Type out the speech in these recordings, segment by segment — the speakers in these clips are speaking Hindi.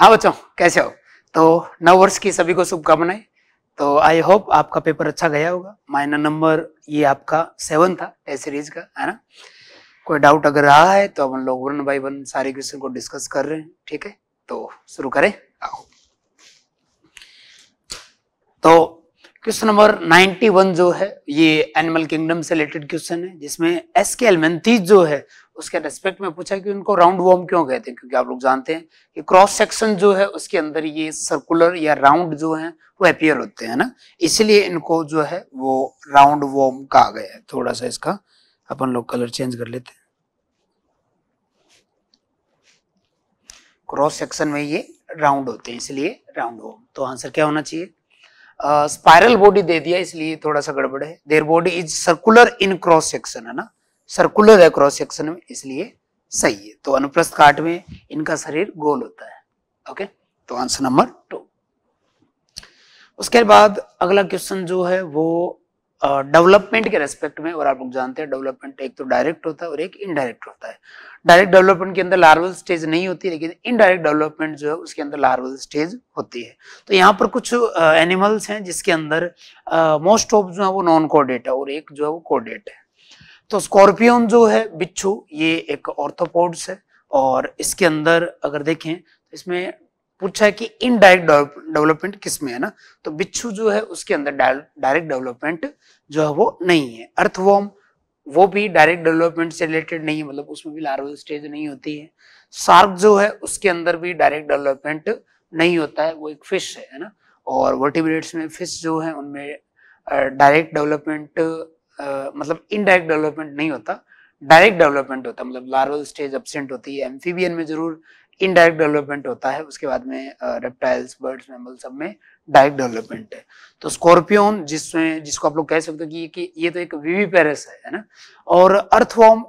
हाँ बच्चों कैसे हो तो नव वर्ष की सभी को शुभकामनाएं तो आई होप आपका पेपर अच्छा गया होगा माइनर नंबर ये आपका सेवन था टेस्ट सीरीज का है ना कोई डाउट अगर रहा है तो हम लोग वन बाई वन सारे क्वेश्चन को डिस्कस कर रहे हैं ठीक है तो शुरू करें आओ तो क्वेश्चन नंबर 91 जो है ये एनिमल किंगडम से रिलेटेड क्वेश्चन है जिसमें एस के जो है उसके रेस्पेक्ट में पूछा कि उनको राउंड वॉर्म क्यों कहते हैं क्योंकि आप लोग जानते हैं कि क्रॉस सेक्शन जो है उसके अंदर ये सर्कुलर या राउंड जो है वो अपियर होते हैं ना इसलिए इनको जो है वो राउंड वॉर्म कहा गया है थोड़ा सा इसका अपन लोग कलर चेंज कर लेते हैं क्रॉस सेक्शन में ये राउंड होते हैं इसलिए राउंड वॉर्म तो आंसर क्या होना चाहिए स्पायरल uh, बॉडी दे दिया इसलिए थोड़ा सा गड़बड़ है their body is circular in cross section है ना सर्कुलर है क्रॉस सेक्शन में इसलिए सही है तो अनुप्रस्थ काट में इनका शरीर गोल होता है ओके तो आंसर नंबर टू उसके बाद अगला क्वेश्चन जो है वो डेवलपमेंट के रेस्पेक्ट में और आप लोग जानते हैं डेवलपमेंट एक तो डायरेक्ट होता है और एक इनडायरेक्ट होता है डायरेक्ट डेवलपमेंट के अंदर लार्वल स्टेज नहीं होती लेकिन इनडायरेक्ट डेवलपमेंट जो है उसके अंदर लार्वल स्टेज होती है तो यहाँ पर कुछ एनिमल्स हैं जिसके अंदर मोस्ट ऑफ जो है वो नॉन कोडेट है और एक जो है वो कोडेट है तो स्कॉर्पियन जो है बिच्छू ये एक ऑर्थोपोड्स है और इसके अंदर अगर देखें तो इसमें पूछा है कि इनडायरेक्ट डेवलपमेंट किस में है ना तो बिच्छू जो है उसके अंदर डायरेक्ट डेवलपमेंट जो है वो नहीं है अर्थवॉर्म वो भी डायरेक्ट डेवलपमेंट से रिलेटेड नहीं है मतलब उसमें भी लार्वल स्टेज नहीं होती है शार्क जो है उसके अंदर भी डायरेक्ट डेवलपमेंट नहीं होता है वो एक फिश है ना और वर्टिब्रेट्स में फिश जो है उनमें डायरेक्ट डेवलपमेंट आ, मतलब इनडायरेक्ट डेवलपमेंट नहीं होता डायरेक्ट डेवलपमेंट होता है मतलब लार्वल स्टेज एबसेंट होती है एम्फीबियन में जरूर इनडायरेक्ट डेवलपमेंट होता है उसके बाद में रेप्टाइल्स बर्ड्स मैमल सब में डायरेक्ट डेवलपमेंट है तो स्कॉर्पियोन जिसमें जिसको आप लोग कह सकते हो कि, कि ये तो एक वीवी पेरस है ना और अर्थवॉर्म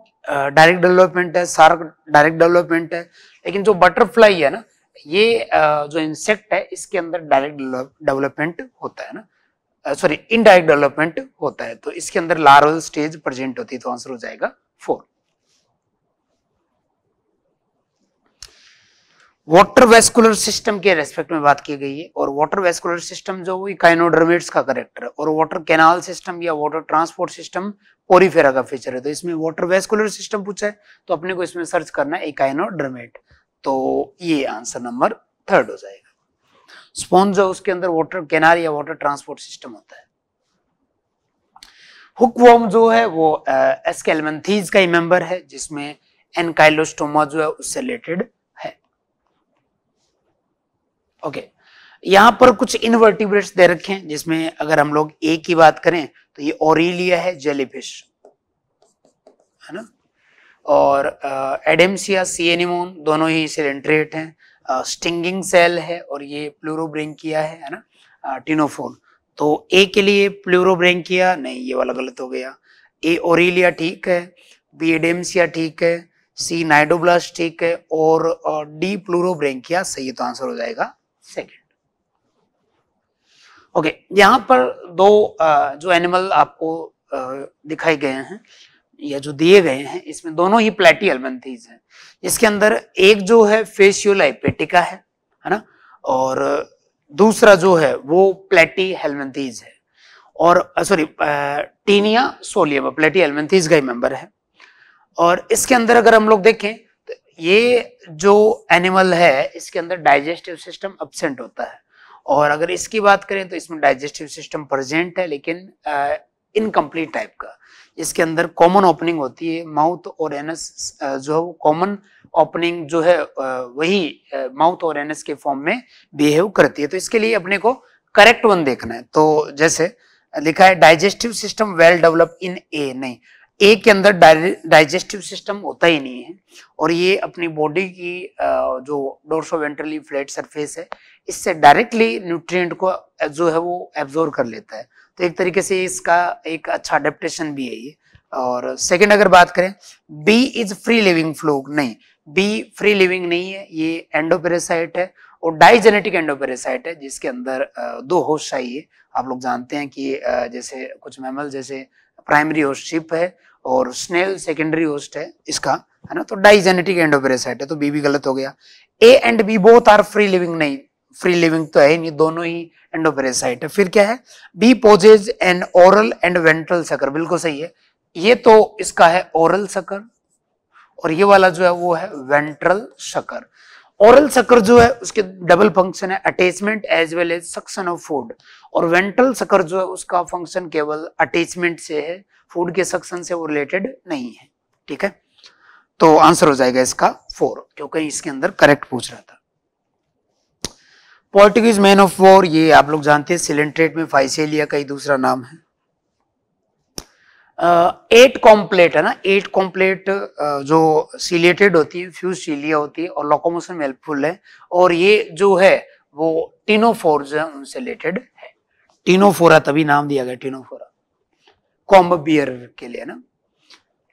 डायरेक्ट डेवलपमेंट है सार्क डायरेक्ट डेवलपमेंट है लेकिन जो बटरफ्लाई है ना ये जो इंसेक्ट है इसके अंदर डायरेक्ट डेवलपमेंट होता है ना सॉरी इनडायरेक्ट डेवलपमेंट होता है तो इसके अंदर लार्वल स्टेज प्रेजेंट होती है तो आंसर हो जाएगा फोर वाटर वेस्कुलर सिस्टम के रेस्पेक्ट में बात की गई है और वाटर वेस्कुलर सिस्टम जो हुई काइनोडर्मेट्स का करेक्टर है और वाटर कैनाल सिस्टम या वाटर ट्रांसपोर्ट सिस्टम पोरीफेरा का फीचर है तो इसमें वाटर वेस्कुलर सिस्टम पूछा है तो अपने को इसमें सर्च करना है काइनोडर्मेट तो ये आंसर नंबर थर्ड हो जाएगा स्पॉन्ज है उसके अंदर वाटर कैनाल या वाटर ट्रांसपोर्ट सिस्टम होता है हुक हुकवॉम जो है वो एस्केलमेंथीज का ही मेंबर है जिसमें एनकाइलोस्टोमा जो है उससे रिलेटेड है ओके okay. यहां पर कुछ इनवर्टिब्रेट्स दे रखे हैं जिसमें अगर हम लोग ए की बात करें तो ये ओरिलिया है जेलीफिश है ना और एडेमसिया सी एनिमोन दोनों ही सिलेंट्रेट हैं स्टिंगिंग सेल है और ये प्लूरोब्रेंकिया है है ना टिनोफोन तो ए के लिए प्लूरोब्रेंकिया नहीं ये वाला गलत हो गया ए ओरिलिया ठीक है बी एडेम्सिया ठीक है सी नाइडोब्लास्ट ठीक है और डी प्लूरोब्रेंकिया सही तो आंसर हो जाएगा सेकेंड ओके okay, यहाँ पर दो जो एनिमल आपको दिखाई गए हैं या जो दिए गए हैं इसमें दोनों ही प्लेटी एलमेंथीज हैं इसके अंदर एक जो है फेशियल है है ना और दूसरा जो है वो प्लेटी हेलमेंथीज है और sorry Taenia solium Platyhelminthes का ही मेंबर है और इसके अंदर अगर हम लोग देखें तो ये जो एनिमल है इसके अंदर डाइजेस्टिव सिस्टम अब्सेंट होता है और अगर इसकी बात करें तो इसमें डाइजेस्टिव सिस्टम प्रेजेंट है लेकिन इनकम्प्लीट टाइप का इसके अंदर कॉमन ओपनिंग होती है माउथ और एनस जो है वो कॉमन ओपनिंग जो है वही माउथ और एनस के फॉर्म में बिहेव करती है तो इसके लिए अपने को करेक्ट वन देखना है तो जैसे लिखा है digestive system well develop in A नहीं ए के अंदर डाइजेस्टिव सिस्टम होता ही नहीं है और ये अपनी बॉडी की जो डोर्सो वेंट्रली फ्लैट सरफेस है इससे डायरेक्टली न्यूट्रिएंट को जो है वो एब्जोर्व कर लेता है तो एक तरीके से इसका एक अच्छा अडेप्टेशन भी है ये और सेकंड अगर बात करें B is free living fluke नहीं बी फ्री लिविंग नहीं है ये एंडोपेरेसाइट है और डाइजेनेटिक एंडोपेरेसाइट है जिसके अंदर दो होश चाहिए आप लोग जानते हैं कि जैसे कुछ मैमल जैसे प्राइमरी होस्ट शिप है और स्नेल सेकेंडरी होस्ट है इसका है ना तो डाइजेनेटिक एंडोपेरेसाइट है तो बी भी गलत हो गया A and B both are free living नहीं फ्री लिविंग तो है नहीं दोनों ही एंड है फिर क्या है B possesses and oral and ventral sucker बिल्कुल सही है ये तो इसका है ओरल सकर और ये वाला जो है वो है वेंट्रल सकर ओरल सकर जो है उसके डबल फंक्शन है attachment as well as suction of food और वेंट्रल सकर जो है उसका फंक्शन केवल अटैचमेंट से है फूड के सक्शन से वो रिलेटेड नहीं है ठीक है तो आंसर हो जाएगा इसका फोर क्योंकि इसके अंदर करेक्ट पूछ रहा था पोर्टुगीज मैन ऑफ वॉर ये आप लोग जानते हैं सिलेंट्रेट में फाइसेलिया का ही दूसरा नाम है एट कॉम्प्लेट है ना एट कॉम्प्लेट जो सिलेटेड होती है फ्यूज सीलिया होती है और लोकोमोशन में हेल्पफुल है और ये जो है वो टीनोफोर जो है उनसे रिलेटेड है टीनोफोरा तभी नाम दिया गया टीनोफोरा कॉम्ब बियर के लिए ना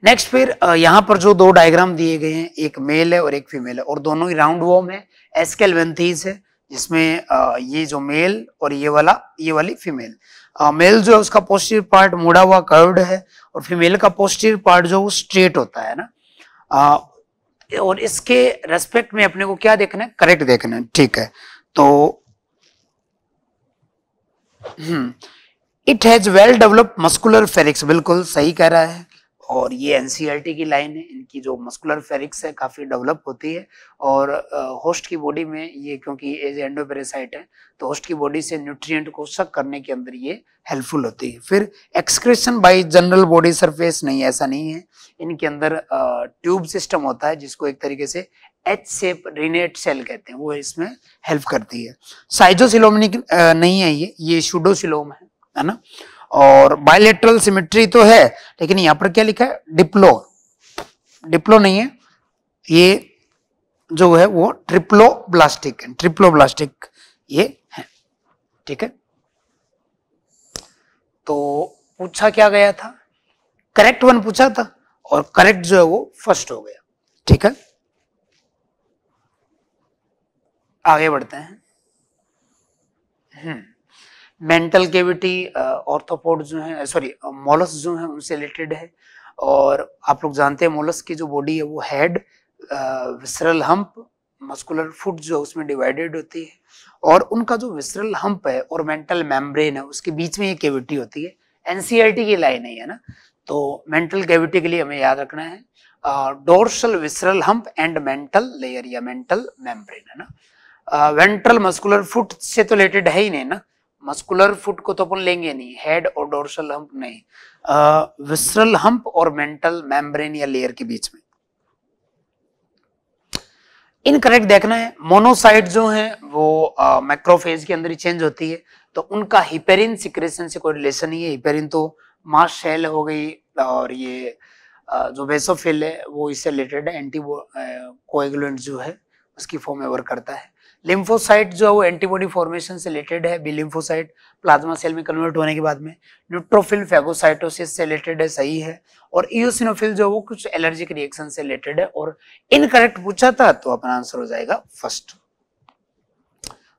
नेक्स्ट फिर यहाँ पर जो दो डायग्राम दिए गए हैं एक मेल है और एक फीमेल है और दोनों ही राउंड वॉर्म है एसकेलवेंथीज है जिसमें ये जो मेल और ये वाला ये वाली फीमेल मेल जो है उसका पॉजिटिव पार्ट मुड़ा हुआ कर्व्ड है और फीमेल का पॉजिटिव पार्ट जो वो स्ट्रेट होता है ना आ, और इसके रेस्पेक्ट में अपने को क्या देखना है करेक्ट देखना है ठीक है तो hmm it has well developed muscular pharynx बिल्कुल सही कह रहा है और ये एन e की लाइन है इनकी जो मस्कुलर फेरिक्स है काफ़ी डेवलप होती है और होस्ट की बॉडी में ये क्योंकि एज एंडोपेरेसाइट है तो होस्ट की बॉडी से न्यूट्रिएंट को शक करने के अंदर ये हेल्पफुल होती है फिर excretion by general body surface नहीं ऐसा नहीं है इनके अंदर ट्यूब सिस्टम होता है जिसको एक तरीके से एच सेप रिनेट सेल कहते हैं वो इसमें हेल्प करती है साइजोसिलोम नहीं है ये ये शुडोसिलोम है है ना और बायोलेट्रल सिमेट्री तो है लेकिन यहां पर क्या लिखा है डिप्लो डिप्लो नहीं है ये जो है वो ट्रिप्लो ब्लास्टिक ट्रिप्लो ब्लास्टिक ये है ठीक है तो पूछा क्या गया था करेक्ट वन पूछा था और करेक्ट जो है वो फर्स्ट हो गया ठीक है आगे बढ़ते हैं हम्म मेंटल केविटी ऑर्थोपोड जो है सॉरी मोलस जो है उनसे रिलेटेड है और आप लोग जानते हैं मोलस की जो बॉडी है वो head visceral hump muscular foot जो है उसमें डिवाइडेड होती है और उनका जो विसरल हम्प है और मेंटल मेम्ब्रेन है उसके बीच में ये केविटी होती है एनसीईआरटी की लाइन है ना तो मेंटल केविटी के लिए हमें याद रखना है dorsal visceral hump and mantle layer या मेंटल मेम्ब्रेन है ना वेंट्रल मस्कुलर फुट से तो रिलेटेड है ही नहीं ना मस्कुलर फुट को तो अपन लेंगे नहीं हेड और डोर्सल हम्प नहीं विसरल हम्प और मेंटल मेम्ब्रेन या लेयर के बीच में इनकरेक्ट देखना है मोनोसाइट जो है वो मैक्रोफेज के अंदर ही चेंज होती है तो उनका हिपेरिन सिक्रेशन से कोई रिलेशन नहीं है हिपेरिन तो मास शेल हो गई और ये जो वेसोफिल है वो इससे रिलेटेड एंटी कोएगुलेंट जो है उसकी फॉर्म में वर्क करता है लिम्फोसाइट जो है वो एंटीबॉडी फॉर्मेशन से रिलेटेड है बी लिम्फोसाइट प्लाज्मा सेल में कन्वर्ट होने के बाद में न्यूट्रोफिल फेगोसाइटोसिस से रिलेटेड है सही है और इोसिनोफिल जो है वो कुछ एलर्जिक रिएक्शन से रिलेटेड है और इनकरेक्ट पूछा था तो अपना आंसर हो जाएगा first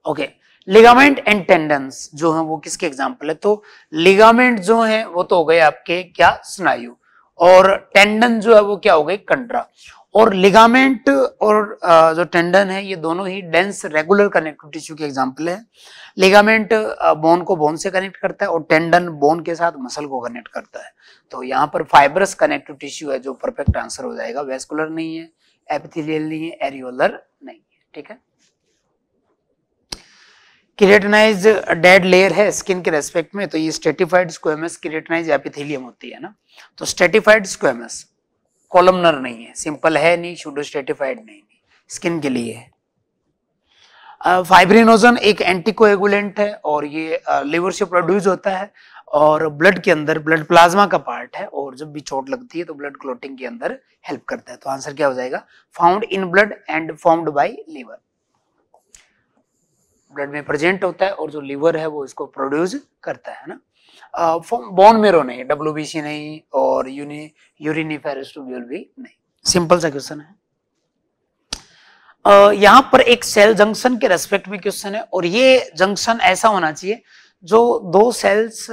okay ligament and tendons जो है वो किसके एग्जाम्पल है तो लिगामेंट जो है वो तो हो गए आपके क्या स्नायु और टेंडन जो है वो क्या हो गए कंड्रा और लिगामेंट और जो टेंडन है ये दोनों ही डेंस रेगुलर कनेक्टिव टिश्यू के एग्जांपल है लिगामेंट बोन को बोन से कनेक्ट करता है और टेंडन बोन के साथ मसल को कनेक्ट करता है तो यहाँ पर फाइबरस कनेक्टिव टिश्यू है जो परफेक्ट आंसर हो जाएगा वेस्कुलर नहीं है एपिथिलियल नहीं है एरियोलर नहीं है ठीक है किरेटनाइज डेड लेयर है स्किन के रेस्पेक्ट में तो ये स्टेटिफाइड स्क्वेमस किरेटनाइज एपिथिलियम होती है ना तो स्टेटिफाइड स्क्वेमस कॉलमनर नहीं है सिंपल है नहीं शुडो स्टेटिफाइड नहीं स्किन के लिए है फाइब्रिनोजन एक एंटीकोएगुलेंट है और ये लिवर से प्रोड्यूस होता है और ब्लड के अंदर ब्लड प्लाज्मा का पार्ट है और जब भी चोट लगती है तो ब्लड क्लोटिंग के अंदर हेल्प करता है तो आंसर क्या हो जाएगा found in blood and formed by liver blood में प्रेजेंट होता है और जो लिवर है वो इसको प्रोड्यूस करता है ना बोन मेरो नहीं डब्ल्यू नहीं और यूनि यूरिनिफेरस ट्यूब्यूल भी नहीं सिंपल सा क्वेश्चन है यहां पर एक सेल जंक्शन के रेस्पेक्ट में क्वेश्चन है और ये जंक्शन ऐसा होना चाहिए जो दो सेल्स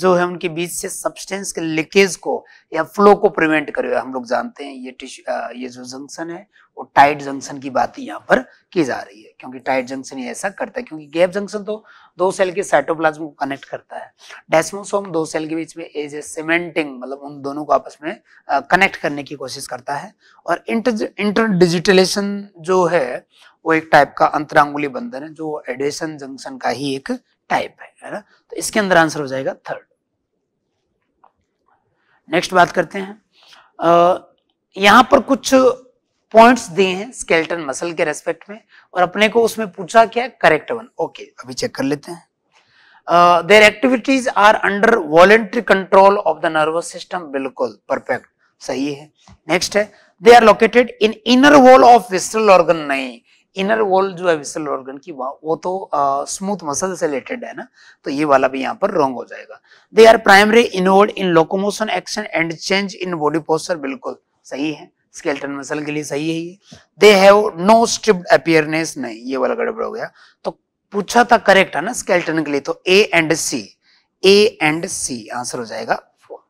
जो है उनके बीच से सब्सटेंस के लीकेज को या फ्लो को प्रिवेंट कर हम लोग जानते हैं ये टिश्यू ये जो जंक्शन है वो टाइट जंक्शन की बात यहाँ पर की जा रही है क्योंकि टाइट जंक्शन ये ऐसा करता है क्योंकि गैप जंक्शन तो दो सेल के साइटोप्लाज्म को कनेक्ट करता है डेस्मोसोम दो सेल के बीच में एज ए सीमेंटिंग मतलब उन दोनों को आपस में कनेक्ट करने की कोशिश करता है और इंटर इंटर डिजिटलेशन जो है वो एक टाइप का अंतरांगुली बंधन है जो एडेशन जंक्शन का ही एक टाइप है है ना तो इसके अंदर आंसर हो जाएगा थर्ड नेक्स्ट बात करते हैं आ, यहां पर कुछ पॉइंट्स दिए हैं स्केल्टन मसल के रेस्पेक्ट में और अपने को उसमें पूछा क्या करेक्ट वन ओके अभी चेक कर लेते हैं their activities are under voluntary control of the nervous system बिल्कुल परफेक्ट सही है नेक्स्ट है they are located in inner wall of visceral organ नहीं इनर वॉल जो है विसल ऑर्गन की वो तो स्मूथ मसल से रिलेटेड है ना तो ये वाला भी यहाँ पर रॉन्ग हो जाएगा they are primary involve in locomotion action and change in body posture बिल्कुल सही है स्केल्टन मसल के लिए सही है ये they have no striped appearance नहीं ये वाला गड़बड़ हो गया तो पूछा था करेक्ट है ना स्केल्टन के लिए तो A and C A and C answer हो जाएगा फोर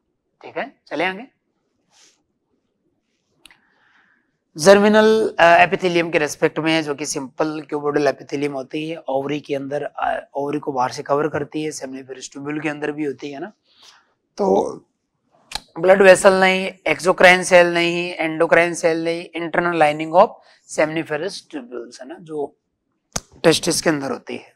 ठीक है चले आगे जर्मिनल एपिथेलियम uh, के रेस्पेक्ट में है जो कि सिंपल क्यूबोडल एपिथेलियम होती है ओवरी के अंदर ओवरी uh, को बाहर से कवर करती है सेमनिफेरस ट्यूब्यूल के अंदर भी होती है ना तो ब्लड वेसल नहीं एक्सोक्राइन सेल नहीं एंडोक्राइन सेल नहीं internal lining of seminiferous tubules है ना जो टेस्टिस के अंदर होती है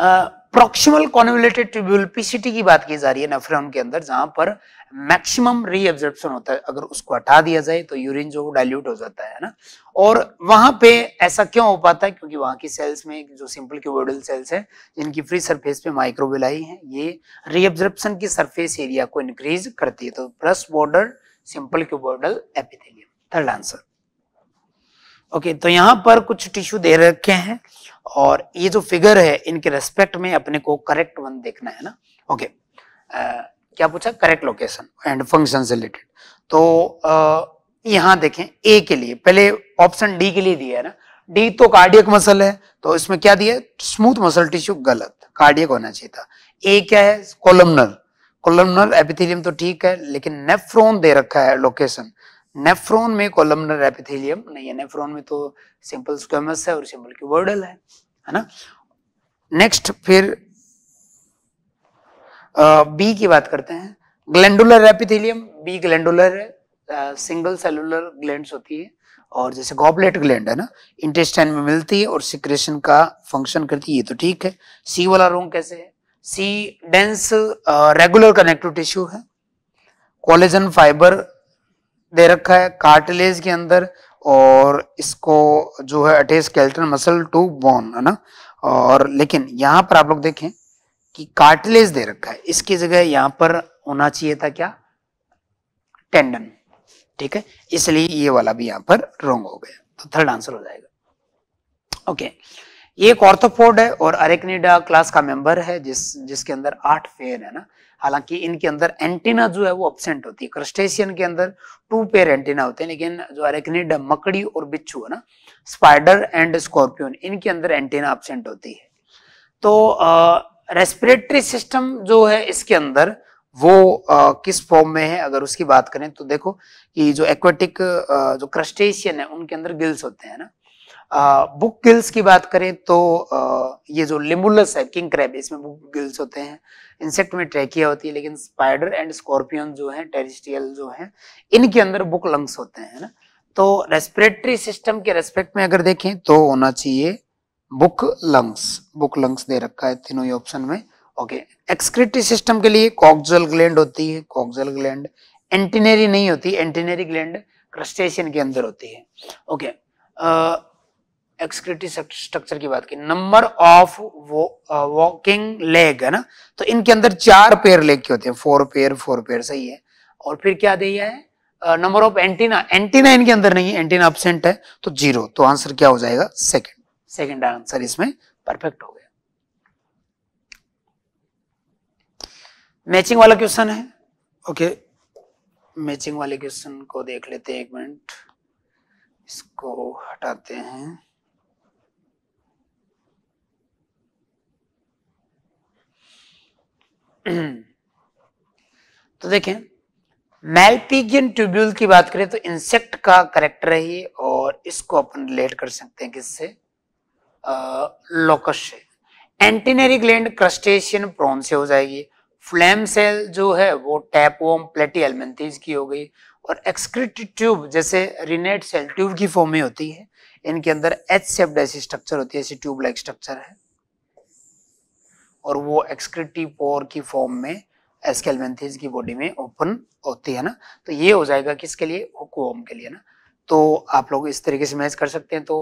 uh, proximal convoluted tubule PCT की बात की जा रही है नेफ्रॉन के अंदर जहां पर मैक्सिमम रीएब्जॉर्प्शन होता है अगर उसको हटा दिया जाए तो यूरिन जो डाइल्यूट हो जाता है ना और वहां पे ऐसा क्यों हो पाता है क्योंकि वहां की सेल्स में जो सिंपल क्यूबोडल सेल्स हैं जिनकी फ्री सरफेस पे माइक्रोविलाई हैं ये रीएब्जॉर्प्शन की सरफेस एरिया को इंक्रीज करती है तो brush border simple cuboidal epithelium third answer okay तो यहाँ पर कुछ टिश्यू दे रखे हैं और ये जो फिगर है इनके रेस्पेक्ट में अपने को करेक्ट वन देखना है ना ओके आ, क्या पूछा करेक्ट लोकेशन एंड फंक्शन से रिलेटेड तो आ, यहाँ देखें ए के लिए पहले ऑप्शन डी के लिए दिया है ना डी तो कार्डियक मसल है तो इसमें क्या दिया स्मूथ मसल टिश्यू गलत कार्डियक होना चाहिए था ए क्या है कोलमनल कोलमनल एपिथिलियम तो ठीक है लेकिन नेफ्रोन दे रखा है लोकेशन नेफ्रोन में कोलमनर एपिथेलियम नहीं है नेफ्रोन में तो सिंपल स्क्वेमस है और सिंपल की वर्डल है है ना नेक्स्ट फिर बी की बात करते हैं ग्लैंडुलर एपिथेलियम बी ग्लैंडुलर है सिंगल सेलुलर ग्लैंड होती है और जैसे गॉबलेट ग्लैंड है ना इंटेस्टाइन में मिलती है और सिक्रेशन का फंक्शन करती है ये तो ठीक है सी वाला रोंग कैसे है C dense regular connective tissue है कोलेजन फाइबर दे रखा है कार्टिलेज के अंदर और इसको जो है attach skeleton muscle to bone है ना और लेकिन यहाँ पर आप लोग देखें कि कार्टिलेज दे रखा है इसकी जगह यहाँ पर होना चाहिए था क्या टेंडन ठीक है इसलिए ये वाला भी यहाँ पर रोंग हो गया तो थर्ड आंसर हो जाएगा ओके okay. एक ऑर्थोफोर्ड है और अरेक्निडा क्लास का मेंबर है जिस जिसके अंदर आठ पेयर है ना हालांकि इनके अंदर एंटीना जो है वो अपसेंट होती है क्रस्टेशियन के अंदर टू पेयर एंटीना होते हैं लेकिन जो अरेक्निडा मकड़ी और बिच्छू है ना स्पाइडर एंड स्कॉर्पियन इनके अंदर एंटीना अपसेंट होती है तो रेस्पिरेटरी सिस्टम जो है इसके अंदर वो आ, किस फॉर्म में है अगर उसकी बात करें तो देखो कि जो एक्वेटिक जो क्रस्टेशियन है उनके अंदर गिल्स होते हैं ना बुक गिल्स की बात करें तो आ, ये जो लिम्बुलस है किंग क्रैब इसमें बुक गिल्स होते हैं इंसेक्ट में ट्रैकिया होती है लेकिन स्पाइडर एंड स्कॉर्पियन जो है टेरिस्टियल जो है इनके अंदर बुक लंग्स होते हैं ना तो रेस्पिरेटरी सिस्टम के रेस्पेक्ट में अगर देखें तो होना चाहिए बुक लंग्स बुक लंग्स दे रखा है तीनों ही ऑप्शन में ओके एक्सक्रिटरी सिस्टम के लिए कॉक्जल ग्लैंड होती है कॉक्जल ग्लैंड एंटिनेरी नहीं होती एंटिनेरी ग्लैंड क्रस्टेशियन के अंदर होती है ओके okay. एक्सक्रिटी स्ट्रक्चर की बात की नंबर ऑफ वॉकिंग लेग है ना तो इनके अंदर चार पेयर लेग के होते हैं फोर पेयर फोर पेयर सही है और फिर क्या दिया है नंबर ऑफ एंटीना एंटीना इनके अंदर नहीं है एंटीना अपसेंट है तो जीरो तो आंसर क्या हो जाएगा सेकंड सेकंड आंसर इसमें परफेक्ट हो गया मैचिंग वाला क्वेश्चन है ओके मैचिंग वाले क्वेश्चन को देख लेते हैं एक मिनट इसको हटाते हैं तो देखें मेलपीगियन ट्यूब्यूल की बात करें तो इंसेक्ट का करेक्टर है और इसको अपन रिलेट कर सकते हैं किससे लोकस से एंटीनरी ग्लैंड क्रस्टेशियन प्रोन से हो जाएगी फ्लेम सेल जो है वो टैपवोम प्लेटी एलमेंटीज की हो गई और एक्सक्रिट ट्यूब जैसे रिनेट सेल ट्यूब की फॉर्म में होती है इनके अंदर एच सेप्ड ऐसी स्ट्रक्चर होती है ऐसी ट्यूब लाइक स्ट्रक्चर है और वो एक्सक्रिटिव पोर की फॉर्म में एस्केलमेंथिस की बॉडी में ओपन होती है ना तो ये हो जाएगा किसके लिए हुकुम के लिए ना तो आप लोग इस तरीके से मैच कर सकते हैं तो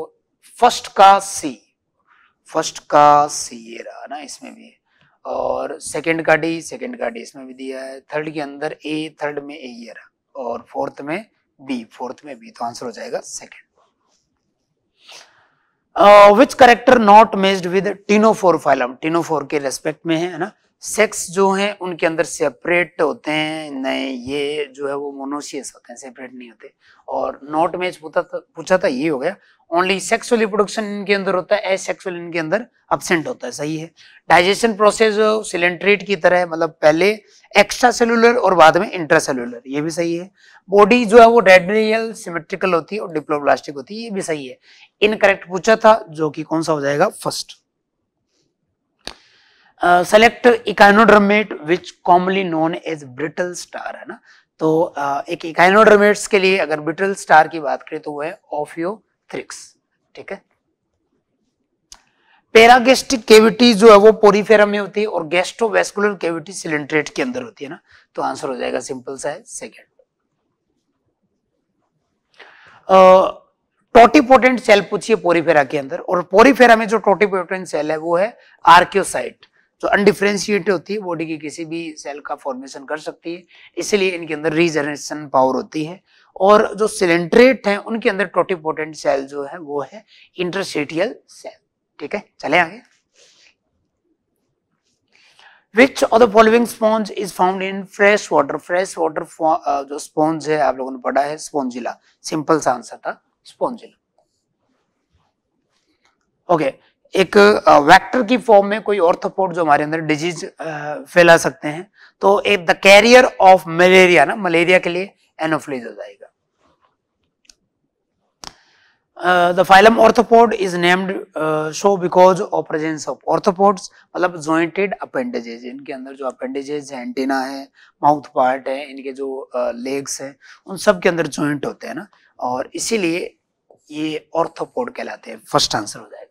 फर्स्ट का सी फर्स्ट का सी ये रहा ना इसमें भी और सेकंड का डी सेकंड का डी इसमें भी दिया है थर्ड के अंदर ए थर्ड में ए ये रहा और फोर्थ में बी फोर्थ में बी तो आंसर हो जाएगा second which character not messed with ctenophore phylum ctenophore के रेस्पेक्ट में है ना सेक्स जो हैं उनके अंदर सेपरेट होते हैं नए ये जो है वो मोनोसियस होते हैं सेपरेट नहीं होते और नॉट मैच पूछा था पूछा था ये हो गया ओनली सेक्सुअल रिप्रोडक्शन इनके अंदर होता है एसेक्सुअल इनके अंदर अब्सेंट होता है सही है डाइजेशन प्रोसेस सिलेंट्रेट की तरह मतलब पहले एक्स्ट्रा सेलुलर और बाद में इंट्रा सेलुलर ये भी सही है बॉडी जो है वो डेडरियल सिमेट्रिकल होती है और डिप्लोब्लास्टिक होती है ये भी सही है इनकरेक्ट पूछा था जो कि कौन सा हो जाएगा first select echinoderm which commonly known as brittle star है ना तो uh, एक इकाइनोड्रमेट्स के लिए अगर ब्रिटल स्टार की बात करें तो वो है ऑफियोथ्रिक्स ठीक है पेरागेस्टिक केविटी जो है वो पोरीफेरा में होती है और गैस्ट्रोवेस्कुलर केविटी सिलेंट्रेट के अंदर होती है ना तो आंसर हो जाएगा सिंपल सा है सेकेंड टोटीपोटेंट सेल पूछिए पोरीफेरा के अंदर और पोरीफेरा में जो टोटीपोटेंट सेल है वो है आर्क्योसाइट तो अनडिफ्रेंशिएट होती है बॉडी की किसी भी सेल का फॉर्मेशन कर सकती है इसलिए इनके अंदर रीजनरेशन पावर होती है और जो सिलेंट्रेट हैं उनके अंदर टोटिपोटेंट सेल जो है वो है इंटरसिटियल सेल ठीक है चले आगे which of the following sponge is found in fresh water fresh water जो स्पॉन्ज है आप लोगों ने पढ़ा है स्पॉन्जिला सिंपल सा आंसर था स्पॉन्जिला ओके okay. एक वेक्टर की फॉर्म में कोई ऑर्थोपोड जो हमारे अंदर डिजीज फैला सकते हैं तो एक द कैरियर ऑफ मलेरिया ना मलेरिया के लिए एनोफ्लिज हो जाएगा the phylum arthropod is named so because of presence of arthropods मतलब ज्वाइंटेड अपेंडेजेज इनके अंदर जो अपेंडेजेज है एंटीना है माउथ पार्ट है इनके जो लेग्स uh, हैं उन सब के अंदर ज्वाइंट होते हैं ना और इसीलिए ये ऑर्थोपोड कहलाते हैं फर्स्ट आंसर हो जाएगा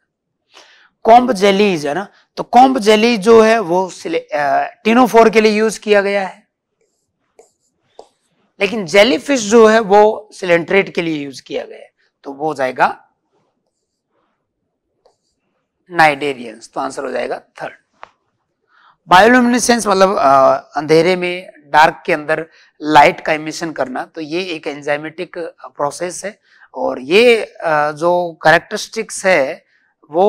कॉम्ब जेलीज है ना तो कॉम्ब जेली जो है वो टिनोफोर के लिए यूज किया गया है लेकिन जेलीफिश जो है वो सिलेंट्रेट के लिए यूज किया गया है तो वो हो जाएगा नाइडेरियंस तो आंसर हो जाएगा थर्ड बायोलुमिनेसेंस मतलब अंधेरे में डार्क के अंदर लाइट का इमिशन करना तो ये एक एंजाइमेटिक प्रोसेस है और ये जो करेक्टरिस्टिक्स है वो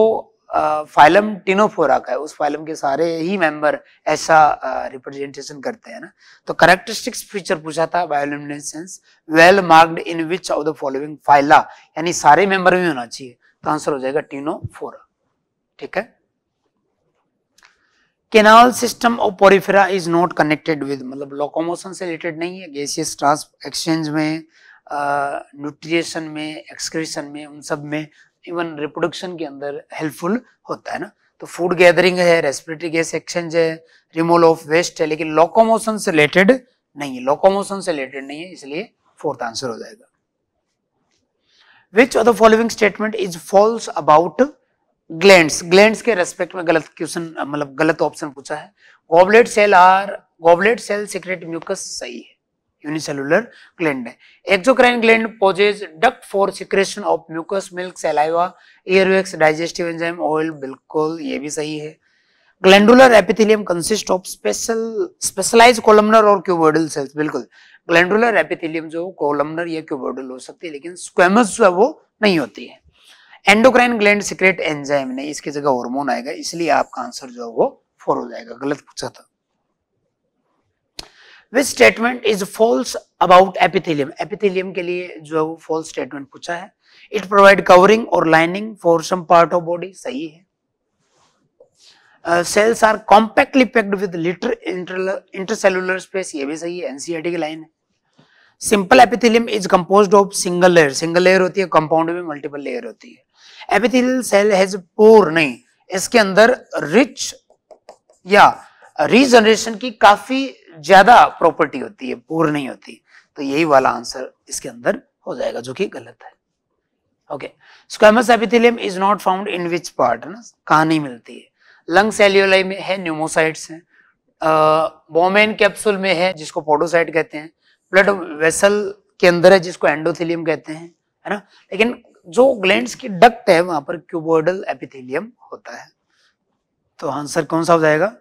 फाइलम टिनोफोरा का है उस फाइलम के सारे ही मेंबर ऐसा रिप्रेजेंटेशन करते हैं ना तो करेक्टरिस्टिक्स फीचर पूछा था bioluminescence well marked in which of the following phyla यानी सारे मेंबर में होना चाहिए तो आंसर हो जाएगा टिनोफोरा ठीक है canal system of Porifera is not connected with मतलब लोकोमोशन से रिलेटेड नहीं है गैसियस ट्रांस एक्सचेंज में न्यूट्रिएशन में एक्सक्रीशन में उन सब में इवन रिप्रोडक्शन के अंदर हेल्पफुल होता है ना तो फूड गैदरिंग है रेस्पिरेटरी गैस एक्सचेंज है रिमूवल ऑफ वेस्ट है लेकिन लोकोमोशन से रिलेटेड नहीं है लोकोमोशन से रिलेटेड नहीं है इसलिए फोर्थ आंसर हो जाएगा which of the following statement is false about glands glands के रेस्पेक्ट में गलत क्वेश्चन मतलब गलत ऑप्शन पूछा है goblet cell are goblet cell secrete mucus सही है यूनिसेलुलर ग्लैंड है exocrine gland possess duct for secretion of mucus milk saliva earwax digestive enzyme oil बिल्कुल ये भी सही है glandular epithelium consist of special specialize columnar और क्यूबोडल सेल्स बिल्कुल ग्लैंडुलर एपिथेलियम जो कोलमनर या क्यूबोडल हो सकती है लेकिन स्क्वेमस जो है वो नहीं होती है एंडोक्राइन ग्लैंड सिक्रेट एंजाइम नहीं इसकी जगह हार्मोन आएगा इसलिए आपका आंसर जो है वो फोर हो जाएगा गलत पूछा था which statement is false about epithelium epithelium के लिए जो है वो फॉल्स स्टेटमेंट पूछा है इट प्रोवाइड कवरिंग और lining for some part of body सही है cells are compactly packed with little intercellular space ये भी सही है एनसीईआरटी की लाइन है simple epithelium is compose of single layer single layer होती है कंपाउंड में मल्टीपल लेयर होती है एपिथेलियल सेल हैज पोर नहीं इसके अंदर रिच या रीजनरेशन की काफी ज्यादा प्रॉपर्टी होती है पूर नहीं होती तो यही वाला आंसर इसके अंदर हो जाएगा जो कि गलत है okay squamous epithelium is not found in which part है ना कहा नहीं मिलती है लंग सेल्यूलाई में है न्यूमोसाइट्स है बोमेन कैप्सूल में है जिसको पोडोसाइट कहते हैं ब्लड वेसल के अंदर है जिसको एंडोथिलियम कहते हैं है ना लेकिन जो ग्लैंड्स की डक्ट है वहां पर क्यूबोडल एपिथिलियम होता है तो आंसर कौन सा हो जाएगा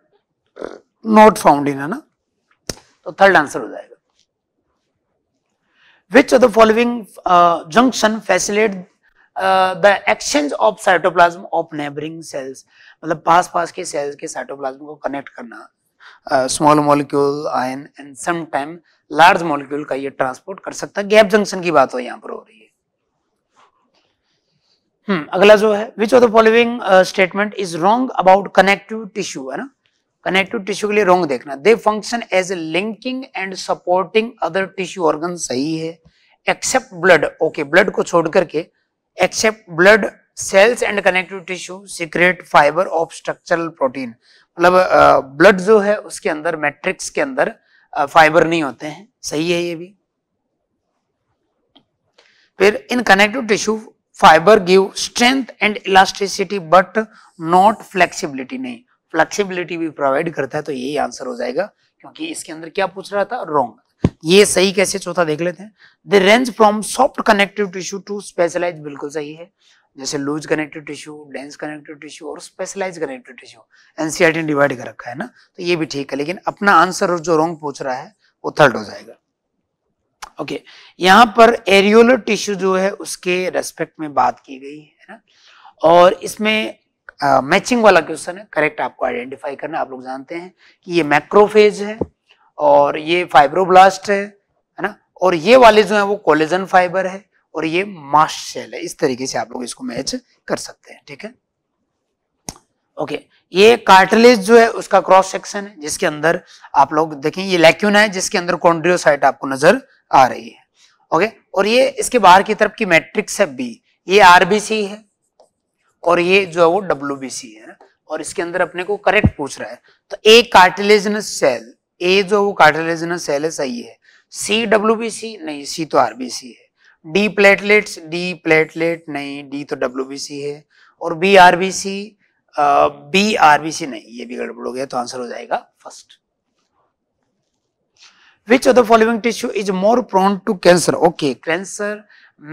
नॉट फाउंड इन है ना तो थर्ड आंसर हो जाएगा which of the following junction facilitate the exchange of cytoplasm of neighbouring cells मतलब पास पास के सेल्स के साइटोप्लाज्म को कनेक्ट करना small molecule ion and some time large molecule का ये ट्रांसपोर्ट कर सकता है गैप जंक्शन की बात हो यहाँ पर हो रही है हम्म अगला जो है which of the following statement is wrong about connective tissue है ना कनेक्टिव टिश्यू के लिए रोंग देखना they function as linking and supporting other tissue organ सही है एक्सेप्ट ब्लड ओके ब्लड को छोड़ करके except blood cells and connective tissue secrete fibre of structural protein मतलब ब्लड जो है उसके अंदर मैट्रिक्स के अंदर फाइबर नहीं होते हैं सही है ये भी फिर इन connective tissue fibre give strength and elasticity but not flexibility नहीं फ्लेक्सिबिलिटी भी प्रोवाइड करता है तो यही आंसर हो जाएगा क्योंकि इसके अंदर क्या पूछ रहा था रॉन्ग ये सही कैसे चौथा देख लेते हैं the range from soft connective tissue to specialize बिल्कुल सही है जैसे loose connective tissue dense connective tissue और स्पेशलाइज कनेक्टिव टिश्यू एनसीआर ने डिवाइड कर रखा है ना तो ये भी ठीक है लेकिन अपना आंसर जो रॉन्ग पूछ रहा है वो थर्ड हो जाएगा ओके okay. यहाँ पर एरियोलर टिश्यू जो है उसके रेस्पेक्ट में बात की गई है ना और इसमें मैचिंग वाला क्वेश्चन है करेक्ट आपको आइडेंटिफाई करना आप लोग जानते हैं कि ये मैक्रोफेज है और ये फाइब्रोब्लास्ट है है ना और ये वाले जो है वो कोलेजन फाइबर है और ये मास्ट सेल है इस तरीके से आप लोग इसको मैच कर सकते हैं ठीक है ओके okay, ये कार्टिलेज जो है उसका क्रॉस सेक्शन है जिसके अंदर आप लोग देखें ये लैक्यूना है जिसके अंदर कॉन्ड्रियोसाइट आपको नजर आ रही है ओके okay, और ये इसके बाहर की तरफ की मैट्रिक्स है बी ये आरबीसी है और ये जो है वो डब्ल्यू है और इसके अंदर अपने को करेक्ट पूछ रहा है तो ए कार्टिलेजनस सेल ए जो वो कार्टिलेजनस सेल है सही है सी डब्ल्यू नहीं सी तो आरबीसी है डी प्लेटलेट्स डी प्लेटलेट नहीं डी तो डब्ल्यू है और बी आरबीसी बी आरबीसी नहीं ये भी गड़बड़ हो गया तो आंसर हो जाएगा first which of the following tissue is more prone to cancer okay cancer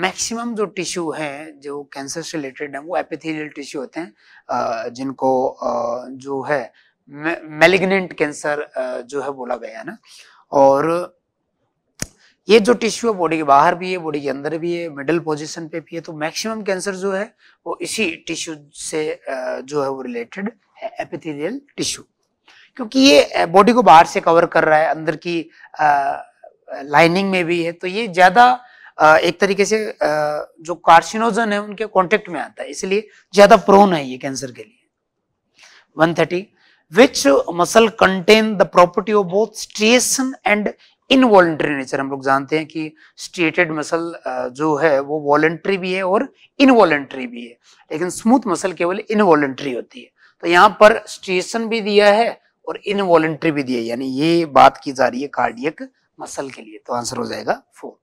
maximum जो टिश्यू हैं जो कैंसर से रिलेटेड है वो एपिथेलियल टिश्यू होते हैं जिनको जो है मेलिग्नेंट कैंसर जो है बोला गया है ना और ये जो टिश्यू है बॉडी के बाहर भी है बॉडी के अंदर भी है मिडिल पोजीशन पे भी है तो मैक्सिमम कैंसर जो है वो इसी टिश्यू से जो है वो रिलेटेड है एपिथेलियल टिश्यू क्योंकि ये बॉडी को बाहर से कवर कर रहा है अंदर की लाइनिंग में भी है तो ये ज़्यादा एक तरीके से जो कार्सिनोजन है उनके कॉन्टेक्ट में आता है इसलिए ज्यादा प्रोन है ये कैंसर के लिए 130 which muscle contain the property of both striation and involuntary nature हम लोग जानते हैं कि स्ट्रेटेड मसल जो है वो वॉलेंट्री भी है और इनवॉलेंट्री भी है लेकिन स्मूथ मसल केवल इनवॉलेंट्री होती है तो यहाँ पर स्ट्रिएशन भी दिया है और इनवॉलेंट्री भी दिया है यानी ये बात की जा रही है कार्डियक मसल के लिए तो आंसर हो जाएगा फोर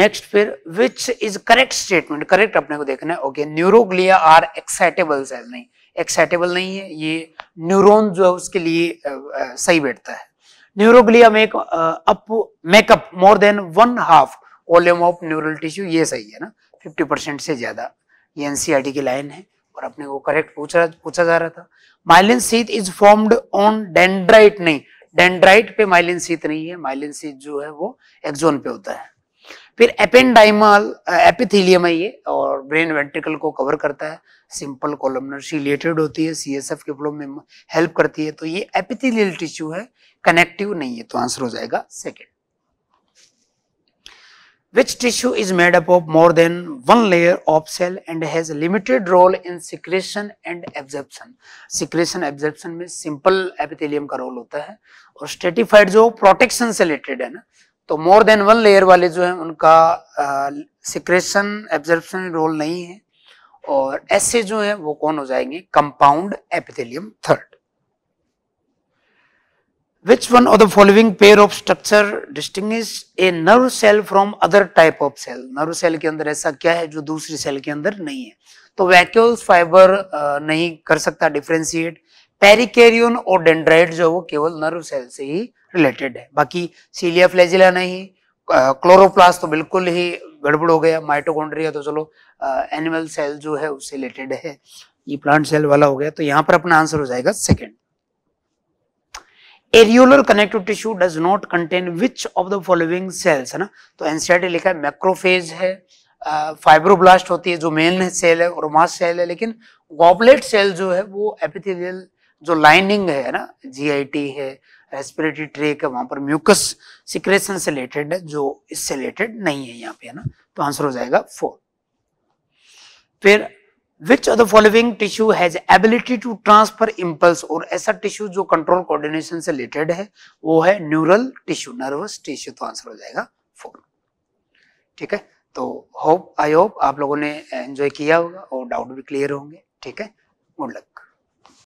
नेक्स्ट फिर which is correct statement correct अपने को देखना है okay neuroglia are excitable cell नहीं एक्साइटेबल नहीं है ये न्यूरोन जो है उसके लिए आ, सही बैठता है न्यूरोग्लिया एक up make up more than one half volume of neural tissue ये सही है ना 50 परसेंट से ज्यादा ये एनसीईआरटी e की लाइन है और अपने को करेक्ट पूछा पूछा जा रहा था myelin sheath is formed on dendrite नहीं डेंड्राइट पे माइलिन सीथ नहीं है माइलिन सीथ जो है वो एक्जोन पे होता है फिर एपेंडाइमल एपिथीलियम है ये और ब्रेन वेंट्रिकल को कवर करता है सिंपल कोलमनर सीलेटेड होती है सी एस एफ के फ्लो में हेल्प करती है तो ये एपिथीलियल टिश्यू है कनेक्टिव नहीं है तो आंसर हो जाएगा second which tissue is made up of more than one layer of cell and has limited role in secretion and absorption secretion absorption में simple epithelium का role होता है और stratified जो protection से related है ना तो मोर देन वन लेयर वाले जो हैं उनका सिक्रेशन एब्जर्बन रोल नहीं है और ऐसे जो हैं वो कौन हो जाएंगे compound epithelium third which one of the following pair of structure distinguish a nerve cell from other type of cell nerve cell के अंदर ऐसा क्या है जो दूसरी सेल के अंदर नहीं है तो वैक्यूल्स फाइबर नहीं कर सकता डिफ्रेंशिएट पेरिकेरियन और डेंड्राइट जो है वो केवल नर्व सेल से ही रिलेटेड है बाकी सीलिया फ्लैजिला नहीं क्लोरोप्लास्ट तो बिल्कुल ही गड़बड़ हो गया माइटोकॉन्ड्रिया तो चलो एनिमल सेल जो है उससे रिलेटेड है ये प्लांट सेल वाला हो गया तो यहाँ पर अपना आंसर हो जाएगा second areolar connective tissue does not contain which of the following cells है ना तो एनसीआरटी लिखा है मैक्रोफेज है फाइब्रोब्लास्ट होती है जो मेन सेल है और मास सेल है लेकिन गॉबलेट सेल जो है वो एपिथेलियल जो लाइनिंग है ना जीआईटी है रेस्पिरेटरी ट्रेक है वहां पर म्यूकस सिक्रेशन से रिलेटेड है जो इससे रिलेटेड नहीं है यहाँ पे है ना तो आंसर हो जाएगा फोर फिर which of the following tissue has ability to transfer impulse और ऐसा टिश्यू जो कंट्रोल कोऑर्डिनेशन से रिलेटेड है वो है न्यूरल टिश्यू नर्वस टिश्यू तो आंसर हो जाएगा फोर ठीक है तो होप आई होप आप लोगों ने एंजॉय किया होगा और डाउट भी क्लियर होंगे ठीक है गुड लक